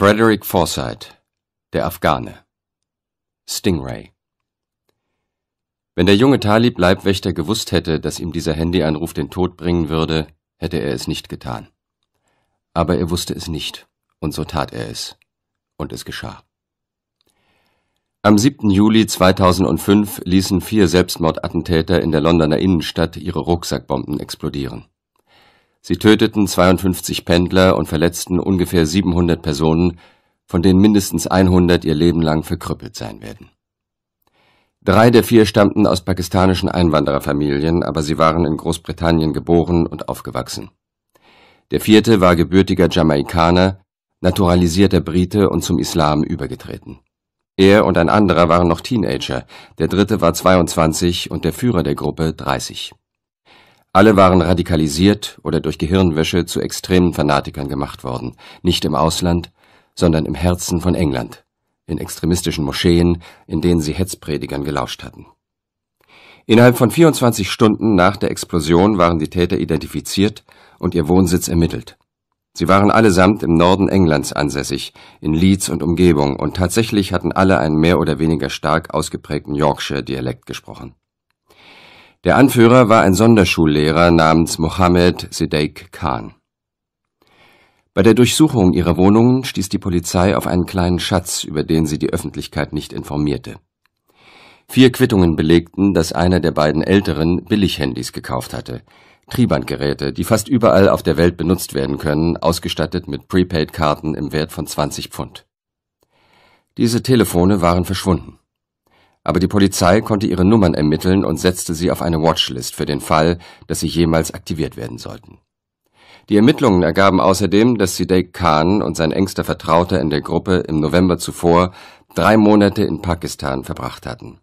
Frederick Forsyth, der Afghane. Stingray. Wenn der junge Talib-Leibwächter gewusst hätte, dass ihm dieser Handyanruf den Tod bringen würde, hätte er es nicht getan. Aber er wusste es nicht, und so tat er es. Und es geschah. Am 7. Juli 2005 ließen vier Selbstmordattentäter in der Londoner Innenstadt ihre Rucksackbomben explodieren. Sie töteten 52 Pendler und verletzten ungefähr 700 Personen, von denen mindestens 100 ihr Leben lang verkrüppelt sein werden. Drei der vier stammten aus pakistanischen Einwandererfamilien, aber sie waren in Großbritannien geboren und aufgewachsen. Der vierte war gebürtiger Jamaikaner, naturalisierter Brite und zum Islam übergetreten. Er und ein anderer waren noch Teenager, der dritte war 22 und der Führer der Gruppe 30. Alle waren radikalisiert oder durch Gehirnwäsche zu extremen Fanatikern gemacht worden, nicht im Ausland, sondern im Herzen von England, in extremistischen Moscheen, in denen sie Hetzpredigern gelauscht hatten. Innerhalb von 24 Stunden nach der Explosion waren die Täter identifiziert und ihr Wohnsitz ermittelt. Sie waren allesamt im Norden Englands ansässig, in Leeds und Umgebung, und tatsächlich hatten alle einen mehr oder weniger stark ausgeprägten Yorkshire-Dialekt gesprochen. Der Anführer war ein Sonderschullehrer namens Mohammed Siddiq Khan. Bei der Durchsuchung ihrer Wohnungen stieß die Polizei auf einen kleinen Schatz, über den sie die Öffentlichkeit nicht informierte. Vier Quittungen belegten, dass einer der beiden Älteren Billighandys gekauft hatte, Triebandgeräte, die fast überall auf der Welt benutzt werden können, ausgestattet mit Prepaid-Karten im Wert von 20 Pfund. Diese Telefone waren verschwunden aber die Polizei konnte ihre Nummern ermitteln und setzte sie auf eine Watchlist für den Fall, dass sie jemals aktiviert werden sollten. Die Ermittlungen ergaben außerdem, dass Sidek Khan und sein engster Vertrauter in der Gruppe im November zuvor drei Monate in Pakistan verbracht hatten